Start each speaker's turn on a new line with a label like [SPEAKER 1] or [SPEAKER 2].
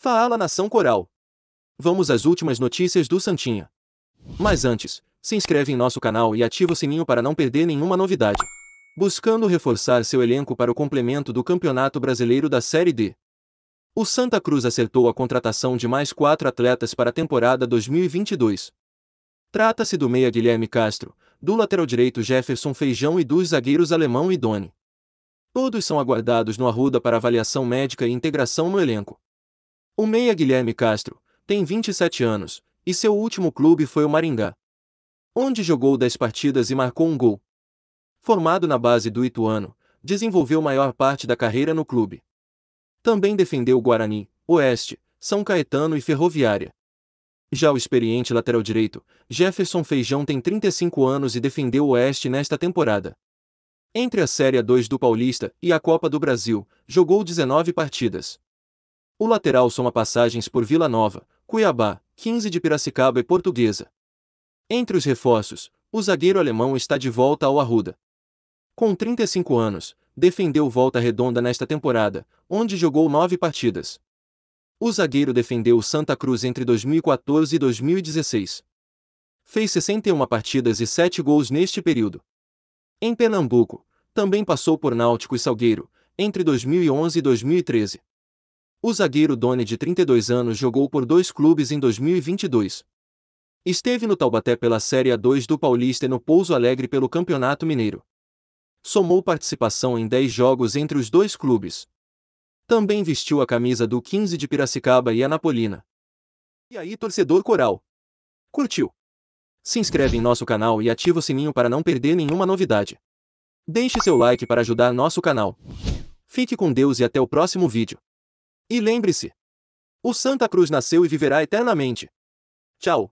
[SPEAKER 1] Fala Nação Coral. Vamos às últimas notícias do Santinha. Mas antes, se inscreve em nosso canal e ativa o sininho para não perder nenhuma novidade. Buscando reforçar seu elenco para o complemento do Campeonato Brasileiro da Série D. O Santa Cruz acertou a contratação de mais quatro atletas para a temporada 2022. Trata-se do meia Guilherme Castro, do lateral direito Jefferson Feijão e dos zagueiros Alemão e Doni. Todos são aguardados no Arruda para avaliação médica e integração no elenco. O meia Guilherme Castro tem 27 anos e seu último clube foi o Maringá, onde jogou 10 partidas e marcou um gol. Formado na base do Ituano, desenvolveu maior parte da carreira no clube. Também defendeu Guarani, Oeste, São Caetano e Ferroviária. Já o experiente lateral direito, Jefferson Feijão tem 35 anos e defendeu o Oeste nesta temporada. Entre a Série A2 do Paulista e a Copa do Brasil, jogou 19 partidas. O lateral soma passagens por Vila Nova, Cuiabá, 15 de Piracicaba e Portuguesa. Entre os reforços, o zagueiro alemão está de volta ao Arruda. Com 35 anos, defendeu volta redonda nesta temporada, onde jogou nove partidas. O zagueiro defendeu o Santa Cruz entre 2014 e 2016. Fez 61 partidas e 7 gols neste período. Em Pernambuco, também passou por Náutico e Salgueiro, entre 2011 e 2013. O zagueiro Doni, de 32 anos, jogou por dois clubes em 2022. Esteve no Taubaté pela Série A2 do Paulista e no Pouso Alegre pelo Campeonato Mineiro. Somou participação em 10 jogos entre os dois clubes. Também vestiu a camisa do 15 de Piracicaba e a Napolina. E aí, torcedor coral? Curtiu? Se inscreve em nosso canal e ativa o sininho para não perder nenhuma novidade. Deixe seu like para ajudar nosso canal. Fique com Deus e até o próximo vídeo. E lembre-se: o Santa Cruz nasceu e viverá eternamente. Tchau!